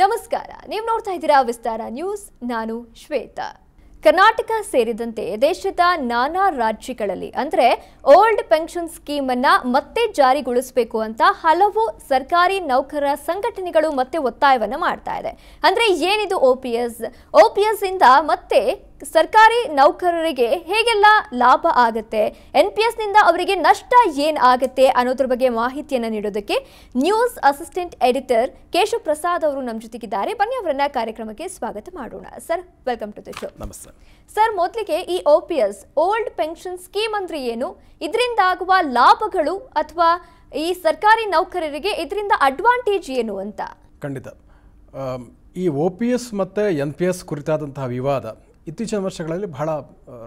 ನಮಸ್ಕಾರ ನೀವು ನೋಡ್ತಾ ಇದ್ದೀರಾ ವಿಸ್ತಾರ ನ್ಯೂಸ್ ನಾನು ಶ್ವೇತಾ ಕರ್ನಾಟಕ ಸೇರಿದಂತೆ ದೇಶದ ನಾನಾ ರಾಜ್ಯಗಳಲ್ಲಿ ಅಂದರೆ ಓಲ್ಡ್ ಪೆನ್ಷನ್ ಸ್ಕೀಮ್ ಅನ್ನ ಮತ್ತೆ ಜಾರಿಗೊಳಿಸಬೇಕು ಅಂತ ಹಲವು ಸರ್ಕಾರಿ ನೌಕರರ ಸಂಘಟನೆಗಳು ಮತ್ತೆ ಒತ್ತಾಯವನ್ನು ಮಾಡ್ತಾ ಇದೆ ಅಂದರೆ ಏನಿದು O P S P S ಇಂದ ಮತ್ತೆ ಸರ್ಕಾರಿ ನೌಕರರಿಗೆ ಹೇಗೆಲ್ಲ ಲಾಭ ಆಗುತ್ತೆ ಎನ್ ಪಿ ಎಸ್ನಿಂದ ಅವರಿಗೆ ನಷ್ಟ ಏನು ಆಗುತ್ತೆ ಅನ್ನೋದ್ರ ಬಗ್ಗೆ ಮಾಹಿತಿಯನ್ನು ನೀಡೋದಕ್ಕೆ news assistant editor Keshav Prasad ಅವರು ನಮ್ಮ ಜೊತೆಗಿದ್ದಾರೆ ಬನ್ನಿ ಅವರನ್ನ ಕಾರ್ಯಕ್ರಮಕ್ಕೆ ಸ್ವಾಗತ ಮಾಡೋಣ sir welcome to the show ನಮಸ್ತೆ ಸರ್ ಮೊದಲಿಗೆ ಈ O P S old pension scheme ಅಂದ್ರೆ ಏನು ಇದರಿಂದ ಆಗುವ ಲಾಭಗಳು ಅಥವಾ ಈ ಸರ್ಕಾರಿ ನೌಕರರಿಗೆ ಇದರಿಂದ ಅಡ್ವಾಂಟೇಜ್ ಏನು ಅಂತ ಖಂಡಿತ ಈ ಒ ಪಿ ಎಸ್ ಮತ್ತು ಎನ್ ಪಿ ಎಸ್ ಕುರಿತಾದಂತಹ ವಿವಾದ ಇತ್ತೀಚಿನ ವರ್ಷಗಳಲ್ಲಿ ಬಹಳ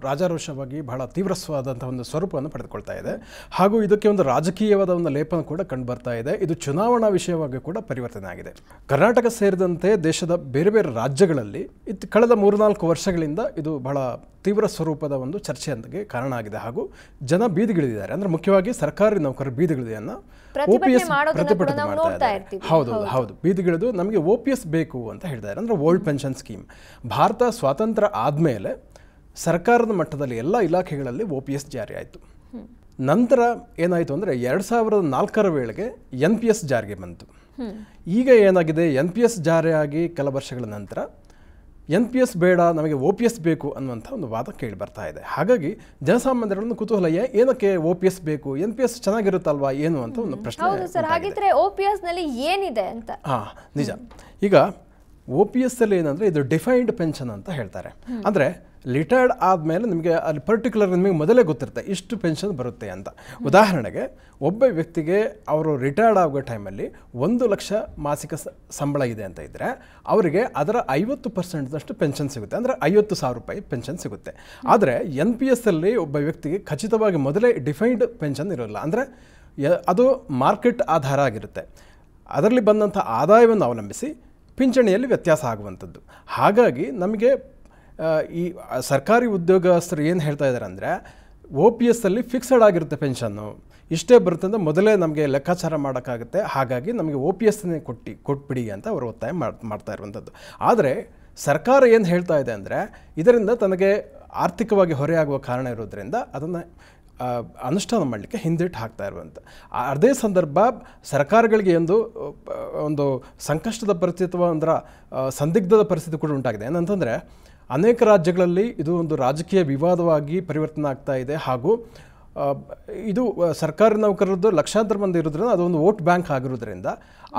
ರಾಜಾರೋಷವಾಗಿ ಬಹಳ ತೀವ್ರವಾದಂಥ ಒಂದು ಸ್ವರೂಪವನ್ನು ಪಡೆದುಕೊಳ್ತಾ ಇದೆ ಹಾಗೂ ಇದಕ್ಕೆ ಒಂದು ರಾಜಕೀಯವಾದ ಒಂದು ಲೇಪನ ಕೂಡ ಕಂಡುಬರ್ತಾ ಇದೆ ಇದು ಚುನಾವಣಾ ವಿಷಯವಾಗಿ ಕೂಡ ಪರಿವರ್ತನೆ ಆಗಿದೆ ಕರ್ನಾಟಕ ಸೇರಿದಂತೆ ದೇಶದ ಬೇರೆ ಬೇರೆ ರಾಜ್ಯಗಳಲ್ಲಿ ಇತ್ತು ಕಳೆದ ಮೂರ್ನಾಲ್ಕು ವರ್ಷಗಳಿಂದ ಇದು ಬಹಳ ತೀವ್ರ ಸ್ವರೂಪದ ಒಂದು ಚರ್ಚೆಯೊಂದಿಗೆ ಕಾರಣ ಆಗಿದೆ ಹಾಗೂ ಜನ ಬೀದಿಗಿಳಿದಿದ್ದಾರೆ ಅಂದ್ರೆ ಮುಖ್ಯವಾಗಿ ಸರ್ಕಾರಿ ನೌಕರರು ಬೀದಿಗಿಳಿದೆಯನ್ನು ಒ ಪಿ ಎಸ್ ಪ್ರತಿಭಟನೆ ಮಾಡ್ತಾ ಇದ್ದಾರೆ ಹೌದು ಹೌದು ಬೀದಿಗಿಳಿದು ನಮಗೆ ಒ ಪಿ ಎಸ್ ಬೇಕು ಅಂತ ಹೇಳಿದ್ದಾರೆ ಅಂದ್ರೆ ಓಲ್ಡ್ ಪೆನ್ಷನ್ ಸ್ಕೀಮ್ ಭಾರತ ಸ್ವಾತಂತ್ರ್ಯ ಆದಮೇಲೆ ಸರ್ಕಾರದ ಮಟ್ಟದಲ್ಲಿ ಎಲ್ಲ ಇಲಾಖೆಗಳಲ್ಲಿ ಒ ಪಿ ಎಸ್ ಜಾರಿ ಆಯಿತು ನಂತರ ಏನಾಯಿತು ಅಂದರೆ ಎರಡು ಸಾವಿರದ ನಾಲ್ಕರ ವೇಳೆಗೆ ಎನ್ ಪಿ ಎಸ್ ಜಾರಿಗೆ ಬಂತು ಈಗ ಏನಾಗಿದೆ ಎನ್ ಪಿ ಎಸ್ ಜಾರಿಯಾಗಿ ಕೆಲ ವರ್ಷಗಳ ನಂತರ ಎನ್ ಪಿ ಎಸ್ ಬೇಡ ನಮಗೆ ಓ ಪಿ ಎಸ್ ಬೇಕು ಅನ್ನುವಂಥ ಒಂದು ವಾದ ಕೇಳಿ ಬರ್ತಾ ಇದೆ ಹಾಗಾಗಿ ಜನಸಾಮಾನ್ಯರನ್ನು ಕುತೂಹಲ ಏನಕ್ಕೆ ಓ ಪಿ ಎಸ್ ಬೇಕು ಎನ್ ಪಿ ಎಸ್ ಚೆನ್ನಾಗಿರುತ್ತಲ್ವಾ ಏನು ಅಂತ ಒಂದು ಪ್ರಶ್ನೆ ಹಾಗಿದ್ರೆ ಒ ಪಿ ಎಸ್ನಲ್ಲಿ ಏನಿದೆ ಅಂತ ಹಾಂ ನಿಜ ಈಗ ಓ ಪಿ ಎಸ್ ಅಲ್ಲಿ ಏನಂದರೆ ಇದು ಡಿಫೈನ್ಡ್ ಪೆನ್ಷನ್ ಅಂತ ಹೇಳ್ತಾರೆ ಅಂದ್ರೆ ರಿಟೈರ್ಡ್ ಆದಮೇಲೆ ನಿಮಗೆ ಅಲ್ಲಿ ಪರ್ಟಿಕ್ಯುಲರ್ ನಿಮಗೆ ಮೊದಲೇ ಗೊತ್ತಿರುತ್ತೆ ಇಷ್ಟು ಪೆನ್ಷನ್ ಬರುತ್ತೆ ಅಂತ ಉದಾಹರಣೆಗೆ ಒಬ್ಬ ವ್ಯಕ್ತಿಗೆ ಅವರು ರಿಟೈರ್ಡ್ ಆಗೋ ಟೈಮಲ್ಲಿ ಒಂದು ಲಕ್ಷ ಮಾಸಿಕ ಸಂಬಳ ಇದೆ ಅಂತ ಇದ್ದರೆ ಅವರಿಗೆ ಅದರ ಐವತ್ತು ಪರ್ಸೆಂಟ್ದಷ್ಟು ಪೆನ್ಷನ್ ಸಿಗುತ್ತೆ ಅಂದರೆ ಐವತ್ತು ಸಾವಿರ ರೂಪಾಯಿ ಪೆನ್ಷನ್ ಸಿಗುತ್ತೆ ಆದರೆ ಎನ್ ಪಿ ಎಸ್ಸಲ್ಲಿ ಒಬ್ಬ ವ್ಯಕ್ತಿಗೆ ಖಚಿತವಾಗಿ ಮೊದಲೇ ಡಿಫೈನ್ಡ್ ಪೆನ್ಷನ್ ಇರೋಲ್ಲ ಅಂದರೆ ಅದು ಮಾರ್ಕೆಟ್ ಆಧಾರ ಆಗಿರುತ್ತೆ ಅದರಲ್ಲಿ ಬಂದಂಥ ಆದಾಯವನ್ನು ಅವಲಂಬಿಸಿ ಪಿಂಚಣಿಯಲ್ಲಿ ವ್ಯತ್ಯಾಸ ಆಗುವಂಥದ್ದು ಹಾಗಾಗಿ ನಮಗೆ ಈ ಸರ್ಕಾರಿ ಉದ್ಯೋಗಸ್ಥರು ಏನು ಹೇಳ್ತಾ ಇದ್ದಾರೆ ಅಂದರೆ ಓ ಪಿ ಎಸ್ಸಲ್ಲಿ ಫಿಕ್ಸಡ್ ಆಗಿರುತ್ತೆ ಪೆನ್ಷನ್ನು ಇಷ್ಟೇ ಬರುತ್ತೆ ಅಂತ ಮೊದಲೇ ನಮಗೆ ಲೆಕ್ಕಾಚಾರ ಮಾಡೋಕ್ಕಾಗುತ್ತೆ ಹಾಗಾಗಿ ನಮಗೆ ಓ ಪಿ ಎಸ್ನೇ ಕೊಟ್ಟು ಕೊಟ್ಬಿಡಿ ಅಂತ ಅವರು ಒತ್ತಾಯ ಮಾಡ್ತಾ ಇರುವಂಥದ್ದು ಆದರೆ ಸರ್ಕಾರ ಏನು ಹೇಳ್ತಾ ಇದೆ ಅಂದರೆ ಇದರಿಂದ ತನಗೆ ಆರ್ಥಿಕವಾಗಿ ಹೊರೆಯಾಗುವ ಕಾರಣ ಇರೋದ್ರಿಂದ ಅದನ್ನು ಅನುಷ್ಠಾನ ಮಾಡಲಿಕ್ಕೆ ಹಿಂದಿಟ್ಟು ಹಾಕ್ತಾ ಇರುವಂಥ ಅದೇ ಸಂದರ್ಭ ಸರ್ಕಾರಗಳಿಗೆ ಒಂದು ಒಂದು ಸಂಕಷ್ಟದ ಪರಿಸ್ಥಿತಿ ಅಥವಾ ಅಂದ್ರೆ ಸಂದಿಗ್ಧದ ಪರಿಸ್ಥಿತಿ ಕೂಡ ಉಂಟಾಗಿದೆ ಏನಂತಂದರೆ ಅನೇಕ ರಾಜ್ಯಗಳಲ್ಲಿ ಇದು ಒಂದು ರಾಜಕೀಯ ವಿವಾದವಾಗಿ ಪರಿವರ್ತನೆ ಆಗ್ತಾ ಇದೆ ಹಾಗೂ ಇದು ಸರ್ಕಾರಿ ನೌಕರರದ್ದು ಲಕ್ಷಾಂತರ ಮಂದಿ ಇರೋದ್ರಿಂದ ಅದೊಂದು ವೋಟ್ ಬ್ಯಾಂಕ್ ಆಗಿರೋದ್ರಿಂದ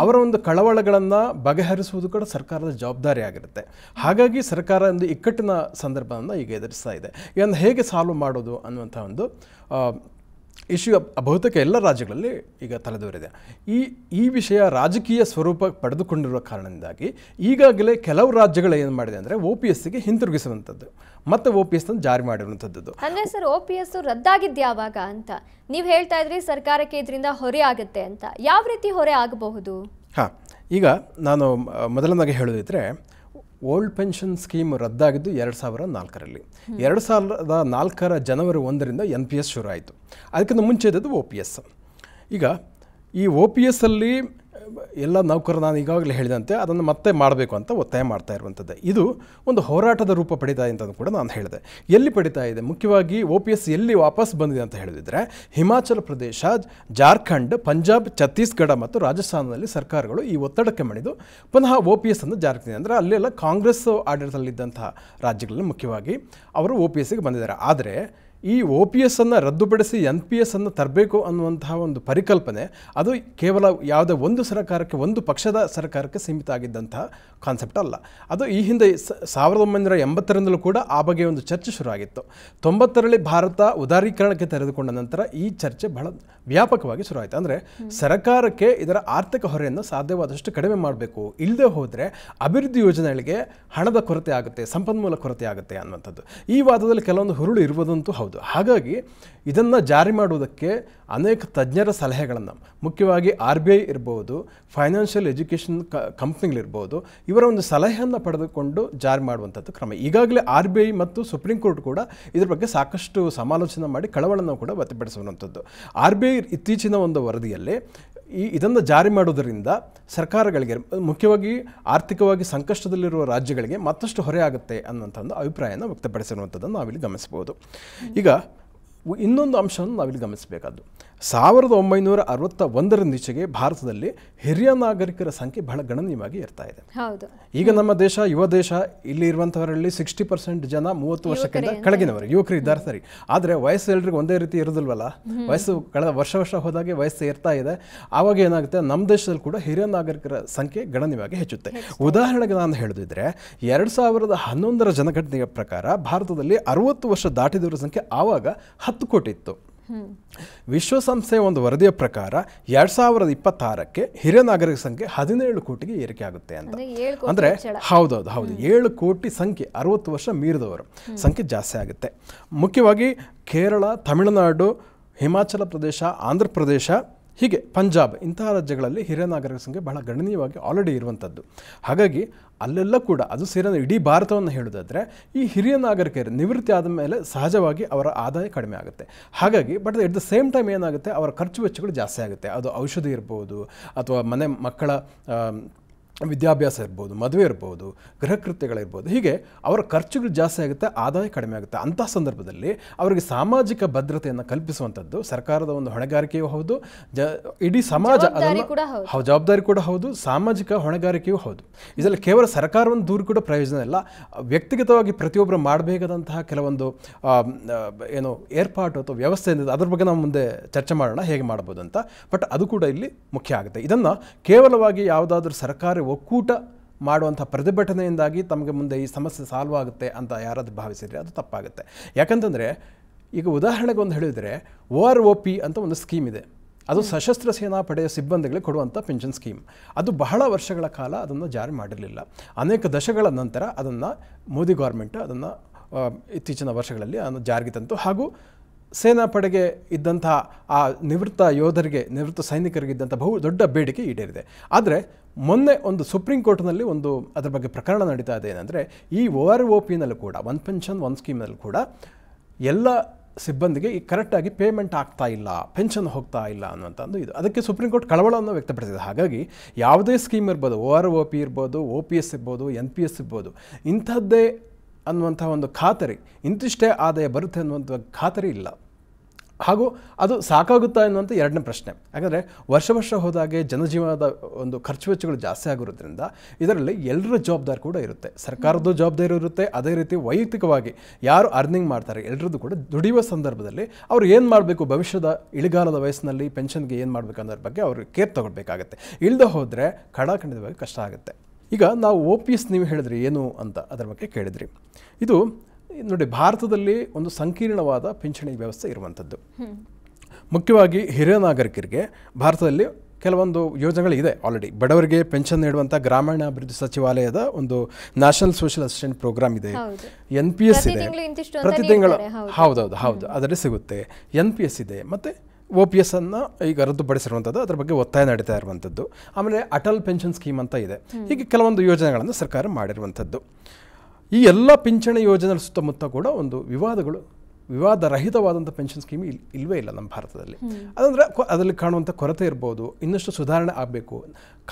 ಅವರ ಒಂದು ಕಳವಳಗಳನ್ನು ಬಗೆಹರಿಸುವುದು ಕೂಡ ಸರ್ಕಾರದ ಜವಾಬ್ದಾರಿ ಆಗಿರುತ್ತೆ ಹಾಗಾಗಿ ಸರ್ಕಾರ ಒಂದು ಇಕ್ಕಟ್ಟಿನ ಸಂದರ್ಭವನ್ನು ಈಗ ಎದುರಿಸ್ತಾ ಇದೆ ಇದನ್ನು ಹೇಗೆ ಸಾಲ್ವ್ ಮಾಡೋದು ಅನ್ನುವಂಥ ಒಂದು ಇಶ್ಯೂ ಬಹುತೇಕ ಎಲ್ಲ ರಾಜ್ಯಗಳಲ್ಲಿ ಈಗ ತಲೆದೋರಿದೆ ಈ ಈ ವಿಷಯ ರಾಜಕೀಯ ಸ್ವರೂಪ ಪಡೆದುಕೊಂಡಿರುವ ಕಾರಣದಿಂದಾಗಿ ಈಗಾಗಲೇ ಕೆಲವು ರಾಜ್ಯಗಳು ಏನು ಮಾಡಿದೆ ಅಂದರೆ ಓ ಪಿ ಎಸ್ಸಿಗೆ ಹಿಂತಿರುಗಿಸುವಂಥದ್ದು ಮತ್ತೆ ಓ ಪಿ ಎಸ್ ಜಾರಿ ಮಾಡಿರುವಂಥದ್ದು ಅಂದರೆ ಸರ್ ಓ ಪಿ ಎಸ್ ರದ್ದಾಗಿದ್ದು ಯಾವಾಗ ಅಂತ ನೀವು ಹೇಳ್ತಾ ಇದ್ರಿ ಸರ್ಕಾರಕ್ಕೆ ಇದರಿಂದ ಹೊರೆ ಆಗುತ್ತೆ ಅಂತ ಯಾವ ರೀತಿ ಹೊರೆ ಆಗಬಹುದು ಹಾಂ ಈಗ ನಾನು ಮೊದಲನಾಗಿ ಹೇಳೋದಿದ್ರೆ ಓಲ್ಡ್ ಪೆನ್ಷನ್ ಸ್ಕೀಮ್ ರದ್ದಾಗಿದ್ದು ಎರಡು ಸಾವಿರ ನಾಲ್ಕರಲ್ಲಿ ಎರಡು ಸಾವಿರದ ನಾಲ್ಕರ ಜನವರಿ ಒಂದರಿಂದ ಎನ್ ಪಿ ಎಸ್ ಶುರು ಆಯಿತು ಅದಕ್ಕಿಂತ ಮುಂಚೆ ಇದ್ದದ್ದು ಓ ಪಿ ಎಸ್ ಈಗ ಈ ಒ ಪಿ ಎಸ್ಸಲ್ಲಿ ಎಲ್ಲ ನೌಕರ ನಾನು ಈಗಾಗಲೇ ಹೇಳಿದಂತೆ ಅದನ್ನು ಮತ್ತೆ ಮಾಡಬೇಕು ಅಂತ ಒತ್ತಾಯ ಮಾಡ್ತಾ ಇರುವಂಥದ್ದು ಇದು ಒಂದು ಹೋರಾಟದ ರೂಪ ಪಡಿತಾ ಅಂತ ಕೂಡ ನಾನು ಹೇಳಿದೆ ಎಲ್ಲಿ ಪಡೀತಾ ಇದೆ ಮುಖ್ಯವಾಗಿ ಓ ಪಿ ಎಸ್ ಎಲ್ಲಿ ವಾಪಸ್ ಬಂದಿದೆ ಅಂತ ಹೇಳಿದ್ರೆ ಹಿಮಾಚಲ ಪ್ರದೇಶ ಜಾರ್ಖಂಡ್ ಪಂಜಾಬ್ ಛತ್ತೀಸ್ಗಢ ಮತ್ತು ರಾಜಸ್ಥಾನದಲ್ಲಿ ಸರ್ಕಾರಗಳು ಈ ಒತ್ತಡಕ್ಕೆ ಮಣಿದು ಪುನಃ ಓ ಪಿ ಎಸ್ ಅನ್ನು ಜಾರಿಗೆ ಅಂದರೆ ಅಲ್ಲೆಲ್ಲ ಕಾಂಗ್ರೆಸ್ ಆಡಳಿತದಲ್ಲಿದ್ದಂತಹ ರಾಜ್ಯಗಳಲ್ಲಿ ಮುಖ್ಯವಾಗಿ ಅವರು ಓ ಪಿ ಎಸ್ಗೆ ಬಂದಿದ್ದಾರೆ ಆದರೆ ಈ ಒ ಪಿ ಎಸ್ ಅನ್ನು ರದ್ದುಪಡಿಸಿ ಎನ್ ಪಿ ಅನ್ನು ತರಬೇಕು ಅನ್ನುವಂತಹ ಒಂದು ಪರಿಕಲ್ಪನೆ ಅದು ಕೇವಲ ಯಾವುದೇ ಒಂದು ಸರ್ಕಾರಕ್ಕೆ ಒಂದು ಪಕ್ಷದ ಸರ್ಕಾರಕ್ಕೆ ಸೀಮಿತ ಆಗಿದ್ದಂತಹ ಕಾನ್ಸೆಪ್ಟ್ ಅಲ್ಲ ಅದು ಈ ಹಿಂದೆ ಸಾವಿರದ ಒಂಬೈನೂರ ಎಂಬತ್ತರಿಂದಲೂ ಕೂಡ ಆ ಬಗ್ಗೆ ಒಂದು ಚರ್ಚೆ ಶುರುವಾಗಿತ್ತು ತೊಂಬತ್ತರಲ್ಲಿ ಭಾರತ ಉದಾರೀಕರಣಕ್ಕೆ ತೆರೆದುಕೊಂಡ ನಂತರ ಈ ಚರ್ಚೆ ಬಹಳ ವ್ಯಾಪಕವಾಗಿ ಶುರುವಾಯಿತು ಅಂದರೆ ಸರ್ಕಾರಕ್ಕೆ ಇದರ ಆರ್ಥಿಕ ಹೊರೆಯನ್ನು ಸಾಧ್ಯವಾದಷ್ಟು ಕಡಿಮೆ ಮಾಡಬೇಕು ಇಲ್ಲದೆ ಹೋದರೆ ಅಭಿವೃದ್ಧಿ ಯೋಜನೆಗಳಿಗೆ ಹಣದ ಕೊರತೆ ಆಗುತ್ತೆ ಸಂಪನ್ಮೂಲ ಕೊರತೆ ಆಗುತ್ತೆ ಅನ್ನುವಂಥದ್ದು ಈ ವಾದದಲ್ಲಿ ಕೆಲವೊಂದು ಹುರುಳು ಇರುವುದಂತೂ ಹೌದು ಹಾಗಾಗಿ ಇದನ್ನು ಜಾರಿ ಮಾಡುವುದಕ್ಕೆ ಅನೇಕ ತಜ್ಞರ ಸಲಹೆಗಳನ್ನು ಮುಖ್ಯವಾಗಿ ಆರ್ ಬಿ ಐ ಇರ್ಬೋದು ಫೈನಾನ್ಷಿಯಲ್ ಎಜುಕೇಷನ್ ಕ ಕಂಪ್ನಿಗಳಿರ್ಬೋದು ಇವರ ಒಂದು ಸಲಹೆಯನ್ನು ಪಡೆದುಕೊಂಡು ಜಾರಿ ಮಾಡುವಂಥದ್ದು ಕ್ರಮ ಈಗಾಗಲೇ ಆರ್ ಬಿ ಐ ಮತ್ತು ಸುಪ್ರೀಂ ಕೋರ್ಟ್ ಕೂಡ ಇದ್ರ ಬಗ್ಗೆ ಸಾಕಷ್ಟು ಸಮಾಲೋಚನೆ ಮಾಡಿ ಕಳವಳನ್ನು ಕೂಡ ವ್ಯಕ್ತಪಡಿಸುವಂಥದ್ದು ಆರ್ ಬಿ ಐ ಇತ್ತೀಚಿನ ಒಂದು ವರದಿಯಲ್ಲಿ ಈ ಇದನ್ನು ಜಾರಿ ಮಾಡೋದರಿಂದ ಸರ್ಕಾರಗಳಿಗೆ ಮುಖ್ಯವಾಗಿ ಆರ್ಥಿಕವಾಗಿ ಸಂಕಷ್ಟದಲ್ಲಿರುವ ರಾಜ್ಯಗಳಿಗೆ ಮತ್ತಷ್ಟು ಹೊರೆ ಆಗುತ್ತೆ ಅನ್ನೋಂಥ ಒಂದು ಅಭಿಪ್ರಾಯನ ವ್ಯಕ್ತಪಡಿಸಿರುವಂಥದ್ದನ್ನು ನಾವಿಲ್ಲಿ ಗಮನಿಸ್ಬೋದು ಈಗ ಇನ್ನೊಂದು ಅಂಶವನ್ನು ನಾವಿಲ್ಲಿ ಗಮನಿಸಬೇಕಾದ್ದು ಸಾವಿರದ ಒಂಬೈನೂರ ಅರವತ್ತ ಒಂದರಿಂದೀಚೆಗೆ ಭಾರತದಲ್ಲಿ ಹಿರಿಯ ನಾಗರಿಕರ ಸಂಖ್ಯೆ ಬಹಳ ಗಣನೀಯವಾಗಿ ಇರ್ತಾ ಇದೆ ಈಗ ನಮ್ಮ ದೇಶ ಯುವ ದೇಶ ಇಲ್ಲಿ ಇರುವಂತಹವರಲ್ಲಿ ಸಿಕ್ಸ್ಟಿ ಪರ್ಸೆಂಟ್ ಜನ ಮೂವತ್ತು ವರ್ಷಕ್ಕಿಂತ ಕೆಳಗಿನವರು ಯುವಕರು ಇದ್ದಾರೆ ಸರಿ ಆದರೆ ವಯಸ್ಸು ಎಲ್ರಿಗೂ ಒಂದೇ ರೀತಿ ಇರೋದಿಲ್ವಲ್ಲ ವಯಸ್ಸು ಕಳೆದ ವರ್ಷ ವರ್ಷ ಹೋದಾಗೆ ವಯಸ್ಸು ಇರ್ತಾ ಇದೆ ಆವಾಗ ಏನಾಗುತ್ತೆ ನಮ್ಮ ದೇಶದಲ್ಲಿ ಕೂಡ ಹಿರಿಯ ನಾಗರಿಕರ ಸಂಖ್ಯೆ ಗಣನೀಯವಾಗಿ ಹೆಚ್ಚುತ್ತೆ ಉದಾಹರಣೆಗೆ ನಾನು ಹೇಳಿದ್ರೆ ಎರಡು ಸಾವಿರದ ಹನ್ನೊಂದರ ಜನಗಣನೆಯ ಪ್ರಕಾರ ಭಾರತದಲ್ಲಿ ಅರವತ್ತು ವರ್ಷ ದಾಟಿದವರ ಸಂಖ್ಯೆ ಆವಾಗ ಹತ್ತು ಕೋಟಿ ಇತ್ತು ವಿಶ್ವಸಂಸ್ಥೆಯ ಒಂದು ವರದಿಯ ಪ್ರಕಾರ ಎರಡ್ ಸಾವಿರದ ಇಪ್ಪತ್ತಾರಕ್ಕೆ ಹಿರಿಯ ನಾಗರಿಕ ಸಂಖ್ಯೆ ಹದಿನೇಳು ಕೋಟಿಗೆ ಏರಿಕೆ ಆಗುತ್ತೆ ಅಂತ ಅಂದರೆ ಹೌದೌದು ಹೌದು ಏಳು ಕೋಟಿ ಸಂಖ್ಯೆ ಅರವತ್ತು ವರ್ಷ ಮೀರಿದವರು ಸಂಖ್ಯೆ ಜಾಸ್ತಿ ಆಗುತ್ತೆ ಮುಖ್ಯವಾಗಿ ಕೇರಳ ತಮಿಳುನಾಡು ಹಿಮಾಚಲ ಪ್ರದೇಶ ಆಂಧ್ರ ಪ್ರದೇಶ ಹೀಗೆ ಪಂಜಾಬ್ ಇಂತಹ ರಾಜ್ಯಗಳಲ್ಲಿ ಹಿರಿಯ ನಾಗರಿಕರ ಸಂಖ್ಯೆ ಬಹಳ ಗಣನೀಯವಾಗಿ ಆಲ್ರೆಡಿ ಇರುವಂಥದ್ದು ಹಾಗಾಗಿ ಅಲ್ಲೆಲ್ಲ ಕೂಡ ಅದು ಸೇರೋ ಇಡೀ ಭಾರತವನ್ನು ಹೇಳೋದಾದರೆ ಈ ಹಿರಿಯ ನಾಗರಿಕರು ನಿವೃತ್ತಿ ಆದ ಮೇಲೆ ಸಹಜವಾಗಿ ಅವರ ಆದಾಯ ಕಡಿಮೆ ಆಗುತ್ತೆ ಹಾಗಾಗಿ but at the same time ಏನಾಗುತ್ತೆ ಅವರ ಖರ್ಚು ವೆಚ್ಚಗಳು ಜಾಸ್ತಿ ಆಗುತ್ತೆ ಅದು ಔಷಧಿ ಇರ್ಬೋದು ಅಥವಾ ಮನೆ ಮಕ್ಕಳ ವಿದ್ಯಾಭ್ಯಾಸ ಇರ್ಬೋದು ಮದುವೆ ಇರ್ಬೋದು ಕೃತ್ಯಗಳಿರ್ಬೋದು ಹೀಗೆ ಅವರ ಖರ್ಚುಗಳು ಜಾಸ್ತಿ ಆಗುತ್ತೆ ಆದಾಯ ಕಡಿಮೆ ಆಗುತ್ತೆ ಅಂತಹ ಸಂದರ್ಭದಲ್ಲಿ ಅವರಿಗೆ ಸಾಮಾಜಿಕ ಭದ್ರತೆಯನ್ನು ಕಲ್ಪಿಸುವಂಥದ್ದು ಸರ್ಕಾರದ ಒಂದು ಹೊಣೆಗಾರಿಕೆಯೂ ಹೌದು ಜ ಇಡೀ ಸಮಾಜ ಅದನ್ನು ಜವಾಬ್ದಾರಿ ಕೂಡ ಹೌದು ಸಾಮಾಜಿಕ ಹೊಣೆಗಾರಿಕೆಯೂ ಹೌದು ಇದರಲ್ಲಿ ಕೇವಲ ಸರ್ಕಾರವನ್ನು ದೂರು ಕೂಡ ಪ್ರಯೋಜನ ಇಲ್ಲ ವ್ಯಕ್ತಿಗತವಾಗಿ ಪ್ರತಿಯೊಬ್ಬರು ಮಾಡಬೇಕಾದಂತಹ ಕೆಲವೊಂದು ಏನು ಏರ್ಪಾಟು ಅಥವಾ ವ್ಯವಸ್ಥೆ ಅದರ ಬಗ್ಗೆ ನಾವು ಮುಂದೆ ಚರ್ಚೆ ಮಾಡೋಣ ಹೇಗೆ ಮಾಡ್ಬೋದು ಅಂತ ಬಟ್ ಅದು ಕೂಡ ಇಲ್ಲಿ ಮುಖ್ಯ ಆಗುತ್ತೆ ಇದನ್ನು ಕೇವಲವಾಗಿ ಯಾವುದಾದ್ರೂ ಸರ್ಕಾರಿ ಒಕ್ಕೂಟ ಮಾಡುವಂಥ ಪ್ರತಿಭಟನೆಯಿಂದಾಗಿ ತಮಗೆ ಮುಂದೆ ಈ ಸಮಸ್ಯೆ ಸಾಲ್ವ್ ಆಗುತ್ತೆ ಅಂತ ಯಾರಾದರೂ ಭಾವಿಸಿದರೆ ಅದು ತಪ್ಪಾಗುತ್ತೆ ಯಾಕಂತಂದರೆ ಈಗ ಉದಾಹರಣೆಗೆ ಒಂದು ಹೇಳಿದರೆ ಒ ಆರ್ ಒ ಪಿ ಅಂತ ಒಂದು ಸ್ಕೀಮ್ ಇದೆ ಅದು ಸಶಸ್ತ್ರ ಸೇನಾ ಪಡೆಯ ಸಿಬ್ಬಂದಿಗಳಿಗೆ ಕೊಡುವಂಥ ಪೆನ್ಷನ್ ಸ್ಕೀಮ್ ಅದು ಬಹಳ ವರ್ಷಗಳ ಕಾಲ ಅದನ್ನು ಜಾರಿ ಮಾಡಿರಲಿಲ್ಲ ಅನೇಕ ದಶಕಗಳ ನಂತರ ಅದನ್ನು ಮೋದಿ ಗೌರ್ಮೆಂಟ್ ಅದನ್ನು ಇತ್ತೀಚಿನ ವರ್ಷಗಳಲ್ಲಿ ಅದನ್ನು ಜಾರಿಗೆ ತಂತು ಹಾಗೂ ಸೇನಾ ಪಡೆಗೆ ಇದ್ದಂತಹ ಆ ನಿವೃತ್ತ ಯೋಧರಿಗೆ ನಿವೃತ್ತ ಸೈನಿಕರಿಗೆ ಇದ್ದಂಥ ಬಹು ದೊಡ್ಡ ಬೇಡಿಕೆ ಈಡೇರಿದೆ ಆದರೆ ಮೊನ್ನೆ ಒಂದು ಸುಪ್ರೀಂ ಕೋರ್ಟ್ನಲ್ಲಿ ಒಂದು ಅದರ ಬಗ್ಗೆ ಪ್ರಕರಣ ನಡೀತಾ ಇದೆ ಏನಂದರೆ ಈ ಒ ಆರ್ ಒ ಪಿನಲ್ಲೂ ಕೂಡ ಒನ್ ಪೆನ್ಷನ್ ಒನ್ ಸ್ಕೀಮಲ್ಲೂ ಕೂಡ ಎಲ್ಲ ಸಿಬ್ಬಂದಿಗೆ ಈ ಕರೆಕ್ಟಾಗಿ ಪೇಮೆಂಟ್ ಆಗ್ತಾ ಇಲ್ಲ ಪೆನ್ಷನ್ ಹೋಗ್ತಾ ಇಲ್ಲ ಅನ್ನುವಂಥದ್ದು ಇದು ಅದಕ್ಕೆ ಸುಪ್ರೀಂ ಕೋರ್ಟ್ ಕಳವಳವನ್ನು ವ್ಯಕ್ತಪಡಿಸಿದೆ ಹಾಗಾಗಿ ಯಾವುದೇ ಸ್ಕೀಮ್ ಇರ್ಬೋದು ಓ ಆರ್ ಓ ಪಿ ಇರ್ಬೋದು ಓ ಪಿ ಎಸ್ ಇರ್ಬೋದು ಎನ್ ಪಿ ಎಸ್ ಇರ್ಬೋದು ಇಂಥದ್ದೇ ಅನ್ನುವಂಥ ಒಂದು ಖಾತರಿ ಇಂತಿಷ್ಟೇ ಆದಾಯ ಬರುತ್ತೆ ಅನ್ನುವಂಥ ಖಾತರಿ ಇಲ್ಲ ಹಾಗೂ ಅದು ಸಾಕಾಗುತ್ತಾ ಎನ್ನುವಂಥ ಎರಡನೇ ಪ್ರಶ್ನೆ ಯಾಕಂದರೆ ವರ್ಷ ವರ್ಷ ಹೋದಾಗೆ ಜನಜೀವನದ ಒಂದು ಖರ್ಚು ವೆಚ್ಚಗಳು ಜಾಸ್ತಿ ಆಗಿರೋದ್ರಿಂದ ಇದರಲ್ಲಿ ಎಲ್ಲರ ಜವಾಬ್ದಾರಿ ಕೂಡ ಇರುತ್ತೆ ಸರ್ಕಾರದ್ದು ಜವಾಬ್ದಾರಿ ಇರುತ್ತೆ ಅದೇ ರೀತಿ ವೈಯಕ್ತಿಕವಾಗಿ ಯಾರು ಅರ್ನಿಂಗ್ ಮಾಡ್ತಾರೆ ಎಲ್ಲರದ್ದು ಕೂಡ ದುಡಿಯುವ ಸಂದರ್ಭದಲ್ಲಿ ಅವರು ಏನು ಮಾಡಬೇಕು ಭವಿಷ್ಯದ ಇಳಿಗಾಲದ ವಯಸ್ಸಿನಲ್ಲಿ ಪೆನ್ಷನ್ಗೆ ಏನು ಮಾಡಬೇಕು ಅನ್ನೋದ್ರ ಬಗ್ಗೆ ಅವರು ಕೇರ್ ತೊಗೊಳ್ಬೇಕಾಗುತ್ತೆ ಇಲ್ಲದೆ ಹೋದರೆ ಖಡಾಖಂಡಿತವಾಗಿ ಕಷ್ಟ ಆಗುತ್ತೆ ಈಗ ನಾವು ಓ ಪಿ ಎಸ್ ನೀವು ಹೇಳಿದ್ರಿ ಏನು ಅಂತ ಅದರ ಬಗ್ಗೆ ಕೇಳಿದ್ರಿ ಇದು ನೋಡಿ ಭಾರತದಲ್ಲಿ ಒಂದು ಸಂಕೀರ್ಣವಾದ ಪಿಂಚಣಿ ವ್ಯವಸ್ಥೆ ಇರುವಂಥದ್ದು ಮುಖ್ಯವಾಗಿ ಹಿರಿಯ ನಾಗರಿಕರಿಗೆ ಭಾರತದಲ್ಲಿ ಕೆಲವೊಂದು ಯೋಜನೆಗಳಿದೆ ಆಲ್ರೆಡಿ ಬಡವರಿಗೆ ಪೆನ್ಷನ್ ನೀಡುವಂಥ ಗ್ರಾಮೀಣಾಭಿವೃದ್ಧಿ ಸಚಿವಾಲಯದ ಒಂದು ನ್ಯಾಷನಲ್ ಸೋಷಿಯಲ್ ಅಸಿಸ್ಟೆಂಟ್ ಪ್ರೋಗ್ರಾಮ್ ಇದೆ ಎನ್ ಪಿ ಎಸ್ ಇದೆ ಪ್ರತಿ ತಿಂಗಳು ಹೌದೌದು ಹೌದು ಅದರಲ್ಲಿ ಸಿಗುತ್ತೆ ಎನ್ ಪಿ ಎಸ್ ಇದೆ ಮತ್ತು ಒ ಪಿ ಎಸ್ ಅನ್ನು ಈಗ ರದ್ದುಪಡಿಸಿರುವಂಥದ್ದು ಅದರ ಬಗ್ಗೆ ಒತ್ತಾಯ ನಡೀತಾ ಇರುವಂಥದ್ದು ಆಮೇಲೆ ಅಟಲ್ ಪೆನ್ಷನ್ ಸ್ಕೀಮ್ ಅಂತ ಇದೆ ಹೀಗೆ ಕೆಲವೊಂದು ಯೋಜನೆಗಳನ್ನು ಸರ್ಕಾರ ಮಾಡಿರುವಂಥದ್ದು ಈ ಎಲ್ಲ ಪಿಂಚಣಿ ಯೋಜನೆ ಸುತ್ತಮುತ್ತ ಕೂಡ ಒಂದು ವಿವಾದಗಳು ವಿವಾದರಹಿತವಾದಂಥ ಪೆನ್ಷನ್ ಸ್ಕೀಮ್ ಇಲ್ಲಿ ಇಲ್ವೇ ಇಲ್ಲ ನಮ್ಮ ಭಾರತದಲ್ಲಿ ಅದಂದರೆ ಅದರಲ್ಲಿ ಕಾಣುವಂಥ ಕೊರತೆ ಇರ್ಬೋದು ಇನ್ನಷ್ಟು ಸುಧಾರಣೆ ಆಗಬೇಕು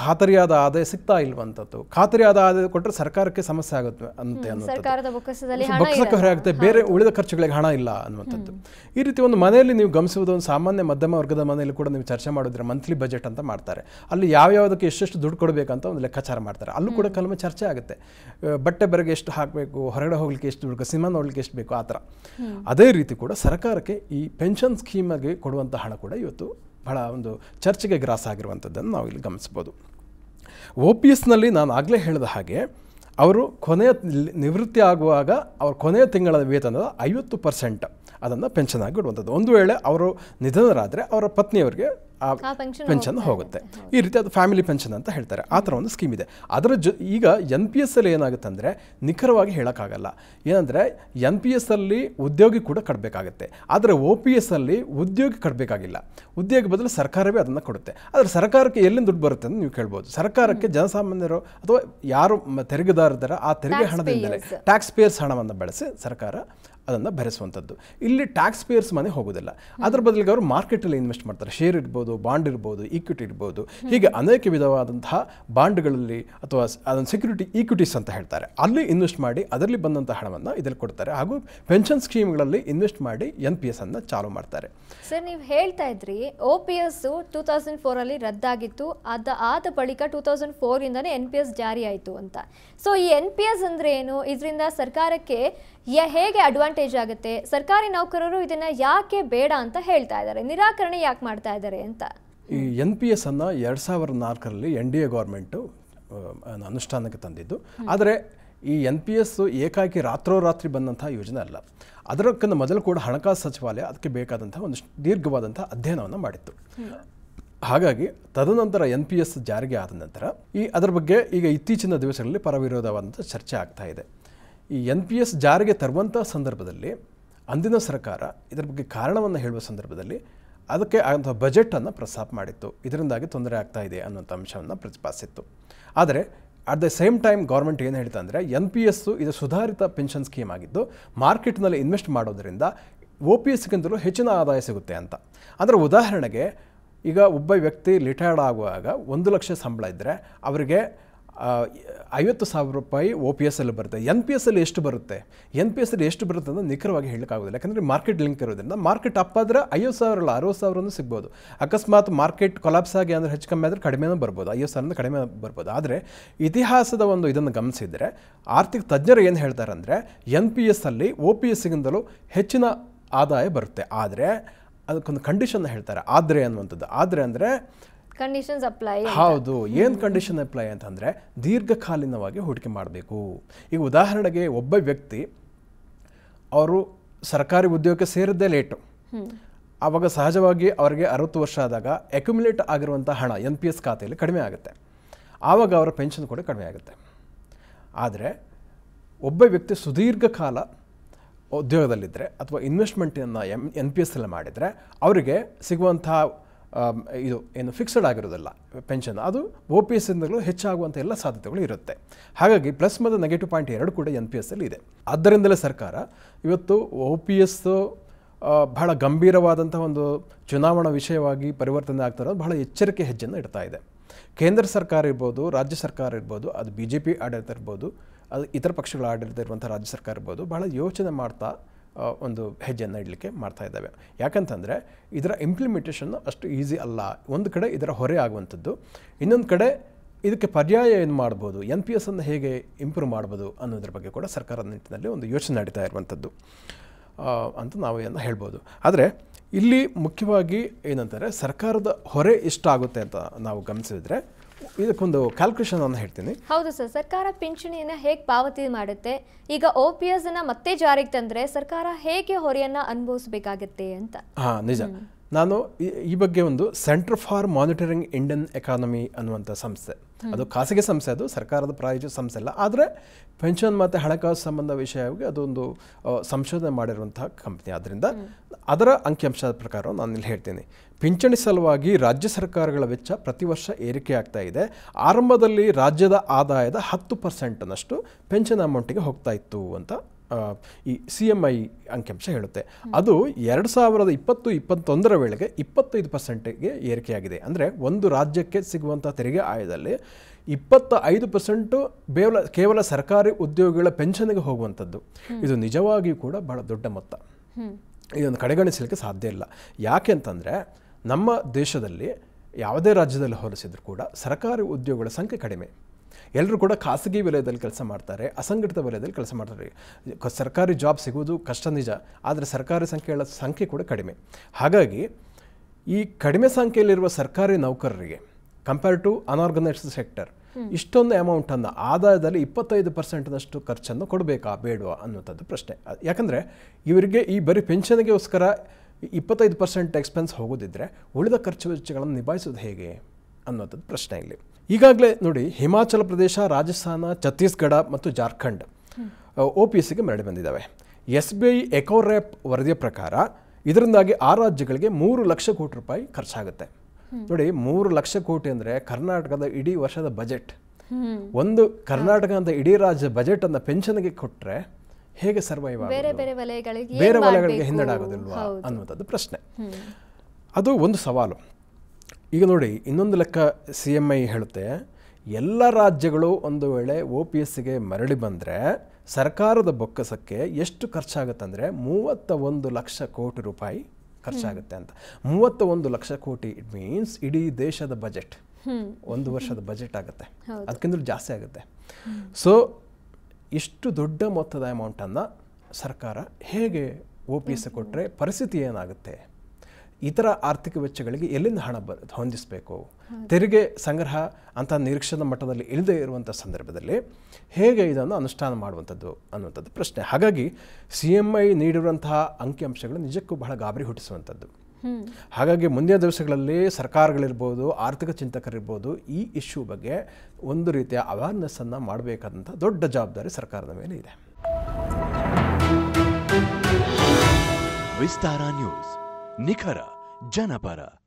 ಖಾತರಿಯಾದ ಆದಾಯ ಸಿಗ್ತಾ ಇಲ್ವಂಥದ್ದು ಖಾತರಿಯಾದ ಆದಾಯ ಕೊಟ್ಟರೆ ಸರ್ಕಾರಕ್ಕೆ ಸಮಸ್ಯೆ ಆಗುತ್ತೆ ಅಂತ ಅನ್ನೋದು ಹೊರೆ ಆಗುತ್ತೆ ಬೇರೆ ಉಳಿದ ಖರ್ಚುಗಳಿಗೆ ಹಣ ಇಲ್ಲ ಅನ್ನುವಂಥದ್ದು ಈ ರೀತಿ ಒಂದು ಮನೆಯಲ್ಲಿ ನೀವು ಗಮನಿಸುವುದು ಒಂದು ಸಾಮಾನ್ಯ ಮಧ್ಯಮ ವರ್ಗದ ಮನೆಯಲ್ಲಿ ಕೂಡ ನೀವು ಚರ್ಚೆ ಮಾಡಿದ್ರೆ ಮಂತ್ಲಿ ಬಜೆಟ್ ಅಂತ ಮಾಡ್ತಾರೆ ಅಲ್ಲಿ ಯಾವ್ಯಾವುದಕ್ಕೆ ಎಷ್ಟೆಷ್ಟು ದುಡ್ಡು ಕೊಡಬೇಕಂತ ಒಂದು ಲೆಕ್ಕಾಚಾರ ಮಾಡ್ತಾರೆ ಅಲ್ಲೂ ಕೂಡ ಕೆಲವೊಮ್ಮೆ ಚರ್ಚೆ ಆಗುತ್ತೆ ಬಟ್ಟೆ ಬರೆಗೆ ಎಷ್ಟು ಹಾಕಬೇಕು ಹೊರಗಡೆ ಹೋಗ್ಲಿಕ್ಕೆ ಎಷ್ಟು ದುಡ್ಡು ಸಿನಿಮಾ ನೋಡ್ಲಿಕ್ಕೆ ಎಷ್ಟು ಬೇಕು ಆ ಥರ ಅದೇ ರೀತಿ ಕೂಡ ಸರ್ಕಾರಕ್ಕೆ ಈ ಪೆನ್ಷನ್ ಸ್ಕೀಮಗೆ ಕೊಡುವಂಥ ಹಣ ಕೂಡ ಇವತ್ತು ಬಹಳ ಒಂದು ಚರ್ಚೆಗೆ ಗ್ರಾಸ ಆಗಿರುವಂಥದ್ದನ್ನು ನಾವು ಇಲ್ಲಿ ಗಮನಿಸ್ಬೋದು ಒ ಪಿ ಎಸ್ನಲ್ಲಿ ನಾನು ಆಗಲೇ ಹೇಳಿದ ಹಾಗೆ ಅವರು ಕೊನೆಯ ನಿವೃತ್ತಿ ಆಗುವಾಗ ಅವರ ಕೊನೆಯ ತಿಂಗಳ ವೇತನದ ಐವತ್ತು ಪರ್ಸೆಂಟ್ ಅದನ್ನು ಪೆನ್ಷನ್ ಆಗಿ ಇಡುವಂಥದ್ದು ಒಂದು ವೇಳೆ ಅವರು ನಿಧನರಾದರೆ ಅವರ ಪತ್ನಿಯವರಿಗೆ ಪೆನ್ಷನ್ ಹೋಗುತ್ತೆ ಈ ರೀತಿ ಅದು ಫ್ಯಾಮಿಲಿ ಪೆನ್ಷನ್ ಅಂತ ಹೇಳ್ತಾರೆ ಆ ಥರ ಒಂದು ಸ್ಕೀಮ್ ಇದೆ ಅದರ ಜೊ ಈಗ ಎನ್ ಪಿ ಎಸ್ ಅಲ್ಲಿ ಏನಾಗುತ್ತೆ ಅಂದರೆ ನಿಖರವಾಗಿ ಹೇಳೋಕ್ಕಾಗಲ್ಲ ಏನಂದರೆ ಎನ್ ಪಿ ಎಸ್ ಅಲ್ಲಿ ಉದ್ಯೋಗಿ ಕೂಡ ಕಟ್ಟಬೇಕಾಗುತ್ತೆ ಆದರೆ ಓ ಪಿ ಎಸ್ ಅಲ್ಲಿ ಉದ್ಯೋಗಿ ಕಟ್ಟಬೇಕಾಗಿಲ್ಲ ಉದ್ಯೋಗಿ ಬದಲು ಸರ್ಕಾರವೇ ಅದನ್ನು ಕೊಡುತ್ತೆ ಆದರೆ ಸರ್ಕಾರಕ್ಕೆ ಎಲ್ಲಿಂದ ದುಡ್ಡು ಬರುತ್ತೆ ಅಂತ ನೀವು ಕೇಳ್ಬೋದು ಸರ್ಕಾರಕ್ಕೆ ಜನಸಾಮಾನ್ಯರು ಅಥವಾ ಯಾರು ತೆರಿಗೆದಾರದಾರ ಆ ತೆರಿಗೆ ಹಣದಿಂದಲೇ ಟ್ಯಾಕ್ಸ್ ಪೇಯರ್ಸ್ ಹಣವನ್ನು ಬಳಸಿ ಸರ್ಕಾರ ಅದನ್ನು ಭರಿಸುವಂಥದ್ದು ಇಲ್ಲಿ ಟ್ಯಾಕ್ಸ್ ಪೇಯರ್ಸ್ ಮನೆ ಹೋಗೋದಿಲ್ಲ ಅದರ ಬದಲಿಗೆ ಅವರು ಮಾರ್ಕೆಟಲ್ಲಿ ಇನ್ವೆಸ್ಟ್ ಮಾಡ್ತಾರೆ ಶೇರ್ ಇರ್ಬೋದು ಬಾಂಡ್ ಇರ್ಬೋದು ಈಕ್ವಿಟಿ ಇರ್ಬೋದು ಹೀಗೆ ಅನೇಕ ವಿಧವಾದಂತಹ ಬಾಂಡ್ಗಳಲ್ಲಿ ಅಥವಾ ಅದನ್ನು ಸೆಕ್ಯೂರಿಟಿ ಈಕ್ವಿಟೀಸ್ ಅಂತ ಹೇಳ್ತಾರೆ ಅಲ್ಲಿ ಇನ್ವೆಸ್ಟ್ ಮಾಡಿ ಅದರಲ್ಲಿ ಬಂದಂಥ ಹಣವನ್ನು ಇದರಲ್ಲಿ ಕೊಡ್ತಾರೆ ಹಾಗೂ ಪೆನ್ಷನ್ ಸ್ಕೀಮ್ಗಳಲ್ಲಿ ಇನ್ವೆಸ್ಟ್ ಮಾಡಿ ಎನ್ ಪಿ ಎಸ್ ಅನ್ನು ಚಾಲು ಮಾಡ್ತಾರೆ ಸರ್ ನೀವು ಹೇಳ್ತಾ ಇದ್ರಿ O P S two thousand ಫೋರಲ್ಲಿ ರದ್ದಾಗಿತ್ತು ಅದ ಆದ ಬಳಿಕ ಟೂ ತೌಸಂಡ್ ಫೋರಿಂದನೇ ಎನ್ ಪಿ ಎಸ್ ಜಾರಿ ಆಯಿತು ಅಂತ ಸೊ ಈ ಎನ್ ಪಿ ಎಸ್ ಅಂದರೆ ಏನು ಇದರಿಂದ ಸರ್ಕಾರಕ್ಕೆ ಹೇಗೆ ಅಡ್ವಾಂಟೇಜ್ ಆಗುತ್ತೆ ಸರ್ಕಾರಿ ನೌಕರರು ಇದನ್ನ ಯಾಕೆ ಬೇಡ ಅಂತ ಹೇಳ್ತಾ ಇದ್ದಾರೆ ನಿರಾಕರಣೆ ಯಾಕೆ ಮಾಡ್ತಾ ಇದ್ದಾರೆ ಅಂತ ಈ ಎನ್ ಪಿ ಎಸ್ ಅನ್ನು ಎರಡ್ ಸಾವಿರದ ನಾಲ್ಕರಲ್ಲಿ ಎನ್ ಡಿ ಎ ಗೌರ್ಮೆಂಟ್ ಅನುಷ್ಠಾನಕ್ಕೆ ತಂದಿದ್ದು ಆದರೆ ಈ ಎನ್ ಪಿ ಎಸ್ ಏಕಾಕಿ ರಾತ್ರೋರಾತ್ರಿ ಬಂದಂತಹ ಯೋಜನೆ ಅಲ್ಲ ಅದಕ್ಕಿಂತ ಮೊದಲು ಕೂಡ ಹಣಕಾಸು ಸಚಿವಾಲಯ ಅದಕ್ಕೆ ಬೇಕಾದಂತಹ ಒಂದು ದೀರ್ಘವಾದಂತಹ ಅಧ್ಯಯನವನ್ನು ಮಾಡಿತ್ತು ಹಾಗಾಗಿ ತದನಂತರ ಎನ್ ಪಿ ಎಸ್ ಜಾರಿಗೆ ಆದ ನಂತರ ಈ ಅದರ ಬಗ್ಗೆ ಈಗ ಇತ್ತೀಚಿನ ದಿವಸಗಳಲ್ಲಿ ಪರವಿರೋಧವಾದಂಥ ಚರ್ಚೆ ಆಗ್ತಾ ಇದೆ ಈ ಎನ್ ಪಿ ಎಸ್ ಜಾರಿಗೆ ತರುವಂಥ ಸಂದರ್ಭದಲ್ಲಿ ಅಂದಿನ ಸರ್ಕಾರ ಇದರ ಬಗ್ಗೆ ಕಾರಣವನ್ನು ಹೇಳುವ ಸಂದರ್ಭದಲ್ಲಿ ಅದಕ್ಕೆ ಆದಂಥ ಬಜೆಟನ್ನು ಪ್ರಸ್ತಾಪ ಮಾಡಿತ್ತು ಇದರಿಂದಾಗಿ ತೊಂದರೆ ಆಗ್ತಾ ಇದೆ ಅನ್ನೋಂಥ ಅಂಶವನ್ನು ಪ್ರತಿಪಾದಿಸಿತ್ತು ಆದರೆ at the same time government ಏನು ಹೇಳ್ತಾ ಅಂದರೆ ಎನ್ ಪಿ ಎಸ್ಸು ಇದು ಸುಧಾರಿತ ಪೆನ್ಷನ್ ಸ್ಕೀಮ್ ಆಗಿದ್ದು ಮಾರ್ಕೆಟ್ನಲ್ಲಿ ಇನ್ವೆಸ್ಟ್ ಮಾಡೋದರಿಂದ ಒ ಪಿ ಎಸ್ಗಿಂತಲೂ ಹೆಚ್ಚಿನ ಆದಾಯ ಸಿಗುತ್ತೆ ಅಂತ ಅಂದರೆ ಉದಾಹರಣೆಗೆ ಈಗ ಒಬ್ಬ ವ್ಯಕ್ತಿ ರಿಟೈರ್ಡ್ ಆಗುವಾಗ ಒಂದು ಲಕ್ಷ ಸಂಬಳ ಇದ್ದರೆ ಅವರಿಗೆ ಐವತ್ತು ಸಾವಿರ ರೂಪಾಯಿ ಒ ಪಿ ಎಸ್ ಅಲ್ಲಿ ಬರುತ್ತೆ ಎನ್ ಪಿ ಎಸ್ ಅಲ್ಲಿ ಎಷ್ಟು ಬರುತ್ತೆ ಎನ್ ಪಿ ಎಸ್ ಅಲ್ಲಿ ಎಷ್ಟು ಬರುತ್ತೆ ಅಂತ ನಿಖರವಾಗಿ ಹೇಳೋಕ್ಕಾಗೋದಿಲ್ಲ ಯಾಕಂದರೆ ಮಾರ್ಕೆಟ್ ಲಿಂಕ್ ಇರೋದ್ರಿಂದ ಮಾರ್ಕೆಟ್ ಅಪ್ ಆದರೆ ಐವತ್ತು ಸಾವಿರ ಅಲ್ಲ ಅರವತ್ತು ಸಾವಿರನೂ ಸಿಗ್ಬೋದು ಅಕಸ್ಮಾತ್ ಮಾರ್ಕೆಟ್ ಕೊಲಾಪ್ಸ್ ಆಗಿ ಅಂದರೆ ಹೆಚ್ಚು ಕಮ್ಮಿ ಆದರೆ ಕಡಿಮೆನೂ ಬರ್ಬೋದು ಐವತ್ತು ಸಾವಿರದ ಕಡಿಮೆ ಬರ್ಬೋದು ಆದರೆ ಇತಿಹಾಸದ ಒಂದು ಇದನ್ನು ಗಮನಿಸಿದರೆ ಆರ್ಥಿಕ ತಜ್ಞರು ಏನು ಹೇಳ್ತಾರೆ ಅಂದರೆ ಎನ್ ಪಿ ಎಸ್ ಅಲ್ಲಿ ಒ ಪಿ ಎಸ್ಗಿಂತಲೂ ಹೆಚ್ಚಿನ ಆದಾಯ ಬರುತ್ತೆ ಆದರೆ ಅದಕ್ಕೊಂದು ಕಂಡೀಷನ್ ಹೇಳ್ತಾರೆ ಆದರೆ ಅನ್ನುವಂಥದ್ದು ಆದರೆ ಅಂದರೆ ಕಂಡೀಷನ್ಸ್ ಅಪ್ಲೈ ಹೌದು ಏನು ಕಂಡೀಷನ್ ಅಪ್ಲೈ ಅಂತಂದರೆ ದೀರ್ಘಕಾಲೀನವಾಗಿ ಹೂಡಿಕೆ ಮಾಡಬೇಕು ಈಗ ಉದಾಹರಣೆಗೆ ಒಬ್ಬ ವ್ಯಕ್ತಿ ಅವರು ಸರ್ಕಾರಿ ಉದ್ಯೋಗಕ್ಕೆ ಸೇರಿದ್ದೇ ಲೇಟು ಆವಾಗ ಸಹಜವಾಗಿ ಅವರಿಗೆ ಅರವತ್ತು ವರ್ಷ ಆದಾಗ ಅಕ್ಯುಮುಲೇಟ್ ಆಗಿರುವಂಥ ಹಣ ಎನ್ ಪಿ ಎಸ್ ಖಾತೆಯಲ್ಲಿ ಕಡಿಮೆ ಆಗುತ್ತೆ ಆವಾಗ ಅವರ ಪೆನ್ಷನ್ ಕೂಡ ಕಡಿಮೆ ಆಗುತ್ತೆ ಆದರೆ ಒಬ್ಬ ವ್ಯಕ್ತಿ ಸುದೀರ್ಘ ಕಾಲ ಉದ್ಯೋಗದಲ್ಲಿದ್ದರೆ ಅಥವಾ ಇನ್ವೆಸ್ಟ್ಮೆಂಟನ್ನು ಎಮ್ ಎನ್ ಪಿ ಎಸ್ ಅಲ್ಲಿ ಮಾಡಿದರೆ ಅವರಿಗೆ ಸಿಗುವಂಥ ಇದು ಏನು ಫಿಕ್ಸಡ್ ಆಗಿರೋದಿಲ್ಲ ಪೆನ್ಷನ್ ಅದು ಒ ಪಿ ಎಸ್ ಇಂದಲೂ ಹೆಚ್ಚಾಗುವಂಥ ಎಲ್ಲ ಸಾಧ್ಯತೆಗಳು ಇರುತ್ತೆ ಹಾಗಾಗಿ ಪ್ಲಸ್ ಮತ್ತು ನೆಗೆಟಿವ್ ಪಾಯಿಂಟ್ ಎರಡು ಕೂಡ ಎನ್ ಪಿ ಎಸ್ ಅಲ್ಲಿ ಇದೆ ಆದ್ದರಿಂದಲೇ ಸರ್ಕಾರ ಇವತ್ತು ಒ ಪಿ ಎಸ್ ಬಹಳ ಗಂಭೀರವಾದಂಥ ಒಂದು ಚುನಾವಣಾ ವಿಷಯವಾಗಿ ಪರಿವರ್ತನೆ ಆಗ್ತಾ ಇರೋದು ಬಹಳ ಎಚ್ಚರಿಕೆ ಹೆಜ್ಜೆಯನ್ನು ಇಡ್ತಾ ಇದೆ ಕೇಂದ್ರ ಸರ್ಕಾರ ಇರ್ಬೋದು ರಾಜ್ಯ ಸರ್ಕಾರ ಇರ್ಬೋದು ಅದು ಬಿ ಜೆ ಪಿ ಆಡಳಿತ ಇರ್ಬೋದು ಅದು ಇತರ ಪಕ್ಷಗಳ ಆಡಳಿತ ಇರುವಂಥ ರಾಜ್ಯ ಸರ್ಕಾರ ಇರ್ಬೋದು ಬಹಳ ಯೋಚನೆ ಮಾಡ್ತಾ ಒಂದು ಹೆಜ್ಜೆಯನ್ನು ಇಡಲಿಕ್ಕೆ ಮಾಡ್ತಾ ಇದ್ದಾವೆ ಯಾಕಂತಂದರೆ ಇದರ ಇಂಪ್ಲಿಮೆಂಟೇಷನ್ ಅಷ್ಟು ಈಸಿ ಅಲ್ಲ ಒಂದು ಕಡೆ ಇದರ ಹೊರೆ ಆಗುವಂಥದ್ದು ಇನ್ನೊಂದು ಕಡೆ ಇದಕ್ಕೆ ಪರ್ಯಾಯ ಏನು ಮಾಡ್ಬೋದು ಎನ್ ಪಿ ಎಸ್ಸನ್ನು ಅನ್ನು ಹೇಗೆ ಇಂಪ್ರೂವ್ ಮಾಡ್ಬೋದು ಅನ್ನೋದ್ರ ಬಗ್ಗೆ ಕೂಡ ಸರ್ಕಾರದ ನಿಟ್ಟಿನಲ್ಲಿ ಒಂದು ಯೋಚನೆ ನಡೀತಾ ಇರುವಂಥದ್ದು ಅಂತ ನಾವು ಇದನ್ನು ಹೇಳ್ಬೋದು ಆದರೆ ಇಲ್ಲಿ ಮುಖ್ಯವಾಗಿ ಏನಂತಾರೆ ಸರ್ಕಾರದ ಹೊರೆ ಇಷ್ಟ ಅಂತ ನಾವು ಗಮನಿಸಿದರೆ ಇದಕ್ಕೊಂದು ಕ್ಯಾಲ್ಕುಲೇಷನ್ ಅನ್ನು ಹೇಳ್ತೀನಿ ಹೌದು ಸರ್ ಸರ್ಕಾರ ಪಿಂಚಣಿಯನ್ನು ಹೇಗೆ ಪಾವತಿ ಮಾಡುತ್ತೆ ಈಗ ಒ ಪಿ ಎಸ್ ಅನ್ನ ಮತ್ತೆ ಜಾರಿಗೆ ತಂದ್ರೆ ಸರ್ಕಾರ ಹೇಗೆ ಹೊರೆಯನ್ನ ಅನುಭವಿಸಬೇಕಾಗತ್ತೆ ಅಂತ ಹಾ ನಿಜ ನಾನು ಈ ಬಗ್ಗೆ ಒಂದು centre for monitoring Indian economy ಅನ್ನುವಂಥ ಸಂಸ್ಥೆ ಅದು ಖಾಸಗಿ ಸಂಸ್ಥೆ ಅದು ಸರ್ಕಾರದ ಪ್ರಾಯೋಜಿತ ಸಂಸ್ಥೆ ಅಲ್ಲ ಆದರೆ ಪೆನ್ಷನ್ ಮತ್ತು ಹಣಕಾಸು ಸಂಬಂಧ ವಿಷಯವಾಗಿ ಅದೊಂದು ಸಂಶೋಧನೆ ಮಾಡಿರುವಂತಹ ಕಂಪ್ನಿ ಆದ್ದರಿಂದ ಅದರ ಅಂಕಿಅಂಶದ ಪ್ರಕಾರ ನಾನು ಇಲ್ಲಿ ಹೇಳ್ತೀನಿ ಪಿಂಚಣಿ ಸಲುವಾಗಿ ರಾಜ್ಯ ಸರ್ಕಾರಗಳ ವೆಚ್ಚ ಪ್ರತಿ ವರ್ಷ ಏರಿಕೆ ಆಗ್ತಾ ಇದೆ ಆರಂಭದಲ್ಲಿ ರಾಜ್ಯದ ಆದಾಯದ ಹತ್ತು ಪರ್ಸೆಂಟ್ನಷ್ಟು ಪೆನ್ಷನ್ ಅಮೌಂಟಿಗೆ ಹೋಗ್ತಾ ಇತ್ತು ಅಂತ ಈ ಸಿ ಎಮ್ ಐ ಅಂಕಿಅಂಶ ಹೇಳುತ್ತೆ ಅದು ಎರಡು ಸಾವಿರದ ಇಪ್ಪತ್ತು ಇಪ್ಪತ್ತೊಂದರ ವೇಳೆಗೆ ಇಪ್ಪತ್ತೈದು ಪರ್ಸೆಂಟಿಗೆ ಏರಿಕೆಯಾಗಿದೆ ಅಂದರೆ ಒಂದು ರಾಜ್ಯಕ್ಕೆ ಸಿಗುವಂಥ ತೆರಿಗೆ ಆಯದಲ್ಲಿ ಇಪ್ಪತ್ತ ಐದು ಪರ್ಸೆಂಟು ಬೇವಲ ಕೇವಲ ಸರ್ಕಾರಿ ಉದ್ಯೋಗಿಗಳ ಪೆನ್ಷನ್ಗೆ ಹೋಗುವಂಥದ್ದು ಇದು ನಿಜವಾಗಿಯೂ ಕೂಡ ಬಹಳ ದೊಡ್ಡ ಮೊತ್ತ ಇದನ್ನು ಕಡೆಗಣಿಸಲಿಕ್ಕೆ ಸಾಧ್ಯ ಇಲ್ಲ ಯಾಕೆ ಅಂತಂದರೆ ನಮ್ಮ ದೇಶದಲ್ಲಿ ಯಾವುದೇ ರಾಜ್ಯದಲ್ಲಿ ಹೋಲಿಸಿದ್ರು ಕೂಡ ಸರ್ಕಾರಿ ಉದ್ಯೋಗಗಳ ಸಂಖ್ಯೆ ಕಡಿಮೆ ಎಲ್ಲರೂ ಕೂಡ ಖಾಸಗಿ ವಲಯದಲ್ಲಿ ಕೆಲಸ ಮಾಡ್ತಾರೆ ಅಸಂಘಟಿತ ವಲಯದಲ್ಲಿ ಕೆಲಸ ಮಾಡ್ತಾರೆ ಸರ್ಕಾರಿ ಜಾಬ್ ಸಿಗೋದು ಕಷ್ಟ ನಿಜ ಆದರೆ ಸರ್ಕಾರಿ ಸಂಖ್ಯೆಗಳ ಸಂಖ್ಯೆ ಕೂಡ ಕಡಿಮೆ ಹಾಗಾಗಿ ಈ ಕಡಿಮೆ ಸಂಖ್ಯೆಯಲ್ಲಿರುವ ಸರ್ಕಾರಿ ನೌಕರರಿಗೆ ಕಂಪೇರ್ ಟು ಅನ್ಆರ್ಗನೈಸ್ಡ್ ಸೆಕ್ಟರ್ ಇಷ್ಟೊಂದು ಅಮೌಂಟನ್ನು ಆದಾಯದಲ್ಲಿ ಇಪ್ಪತ್ತೈದು ಪರ್ಸೆಂಟ್ನಷ್ಟು ಖರ್ಚನ್ನು ಕೊಡಬೇಕಾ ಬೇಡವಾ ಅನ್ನೋಂಥದ್ದು ಪ್ರಶ್ನೆ ಯಾಕಂದರೆ ಇವರಿಗೆ ಈ ಬರೀ ಪೆನ್ಷನ್ಗೋಸ್ಕರ ಇಪ್ಪತ್ತೈದು ಪರ್ಸೆಂಟ್ ಎಕ್ಸ್ಪೆನ್ಸ್ ಹೋಗೋದಿದ್ದರೆ ಉಳಿದ ಖರ್ಚು ವೆಚ್ಚಗಳನ್ನು ನಿಭಾಯಿಸೋದು ಹೇಗೆ ಅನ್ನೋಂಥದ್ದು ಪ್ರಶ್ನೆ ಇಲ್ಲಿ ಈಗಾಗಲೇ ನೋಡಿ ಹಿಮಾಚಲ ಪ್ರದೇಶ ರಾಜಸ್ಥಾನ ಛತ್ತೀಸ್ಗಢ ಮತ್ತು ಜಾರ್ಖಂಡ್ ಓ ಪಿ ಸಿಗೆ ಮರಳಿ ಬಂದಿದ್ದಾವೆ ಎಸ್ ಬಿ ಐ ಎಕೋರ್ಯಾಪ್ ವರದಿಯ ಪ್ರಕಾರ ಇದರಿಂದಾಗಿ ಆ ರಾಜ್ಯಗಳಿಗೆ ಮೂರು ಲಕ್ಷ ಕೋಟಿ ರೂಪಾಯಿ ಖರ್ಚಾಗುತ್ತೆ ನೋಡಿ ಮೂರು ಲಕ್ಷ ಕೋಟಿ ಅಂದರೆ ಕರ್ನಾಟಕದ ಇಡೀ ವರ್ಷದ ಬಜೆಟ್ ಒಂದು ಕರ್ನಾಟಕ ಅಂತ ಇಡೀ ರಾಜ್ಯ ಬಜೆಟ್ ಅನ್ನ ಪೆನ್ಷನ್ಗೆ ಕೊಟ್ಟರೆ ಹೇಗೆ ಸರ್ವೈವ್ ಆಗುತ್ತೆ ಬೇರೆ ವಲಯಗಳಿಗೆ ಹಿನ್ನಡೆ ಆಗೋದಿಲ್ವಾ ಅನ್ನುವಂಥದ್ದು ಪ್ರಶ್ನೆ ಅದು ಒಂದು ಸವಾಲು ಈಗ ನೋಡಿ ಇನ್ನೊಂದು ಲೆಕ್ಕ ಸಿ ಎಮ್ ಐ ಹೇಳುತ್ತೆ ಎಲ್ಲ ರಾಜ್ಯಗಳು ಒಂದು ವೇಳೆ ಒ ಪಿ ಎಸ್ಸಿಗೆ ಮರಳಿ ಬಂದರೆ ಸರ್ಕಾರದ ಬೊಕ್ಕಸಕ್ಕೆ ಎಷ್ಟು ಖರ್ಚಾಗುತ್ತೆ ಅಂದರೆ ಮೂವತ್ತ ಒಂದು ಲಕ್ಷ ಕೋಟಿ ರೂಪಾಯಿ ಖರ್ಚಾಗುತ್ತೆ ಅಂತ ಮೂವತ್ತ ಒಂದು ಲಕ್ಷ ಕೋಟಿ ಇಟ್ ಮೀನ್ಸ್ ಇಡೀ ದೇಶದ ಬಜೆಟ್ ಒಂದು ವರ್ಷದ ಬಜೆಟ್ ಆಗುತ್ತೆ ಅದಕ್ಕಿಂತ ಜಾಸ್ತಿ ಆಗುತ್ತೆ ಸೊ ಇಷ್ಟು ದೊಡ್ಡ ಮೊತ್ತದ ಅಮೌಂಟನ್ನು ಸರ್ಕಾರ ಹೇಗೆ ಒ ಪಿ ಎಸ್ ಕೊಟ್ಟರೆ ಪರಿಸ್ಥಿತಿ ಏನಾಗುತ್ತೆ ಇತರ ಆರ್ಥಿಕ ವೆಚ್ಚಗಳಿಗೆ ಎಲ್ಲಿಂದ ಹಣ ಬ ಹೊಂದಿಸಬೇಕು ತೆರಿಗೆ ಸಂಗ್ರಹ ಅಂತಹ ನಿರೀಕ್ಷಣಾ ಮಟ್ಟದಲ್ಲಿ ಇಲ್ಲದೇ ಇರುವಂಥ ಸಂದರ್ಭದಲ್ಲಿ ಹೇಗೆ ಇದನ್ನು ಅನುಷ್ಠಾನ ಮಾಡುವಂಥದ್ದು ಅನ್ನುವಂಥದ್ದು ಪ್ರಶ್ನೆ ಹಾಗಾಗಿ ಸಿ ಎಮ್ ಐ ನೀಡಿರುವಂತಹ ಅಂಕಿಅಂಶಗಳು ನಿಜಕ್ಕೂ ಬಹಳ ಗಾಬರಿ ಹುಟ್ಟಿಸುವಂಥದ್ದು ಹಾಗಾಗಿ ಮುಂದಿನ ದಿವಸಗಳಲ್ಲಿ ಸರ್ಕಾರಗಳಿರ್ಬೋದು ಆರ್ಥಿಕ ಚಿಂತಕರಿರ್ಬೋದು ಈ ಇಶ್ಯೂ ಬಗ್ಗೆ ಒಂದು ರೀತಿಯ ಅವೇರ್ನೆಸ್ಸನ್ನು ಮಾಡಬೇಕಾದಂಥ ದೊಡ್ಡ ಜವಾಬ್ದಾರಿ ಸರ್ಕಾರದ ಮೇಲೆ ಇದೆ ವಿಸ್ತಾರ ನ್ಯೂಸ್ నిఖర జనపర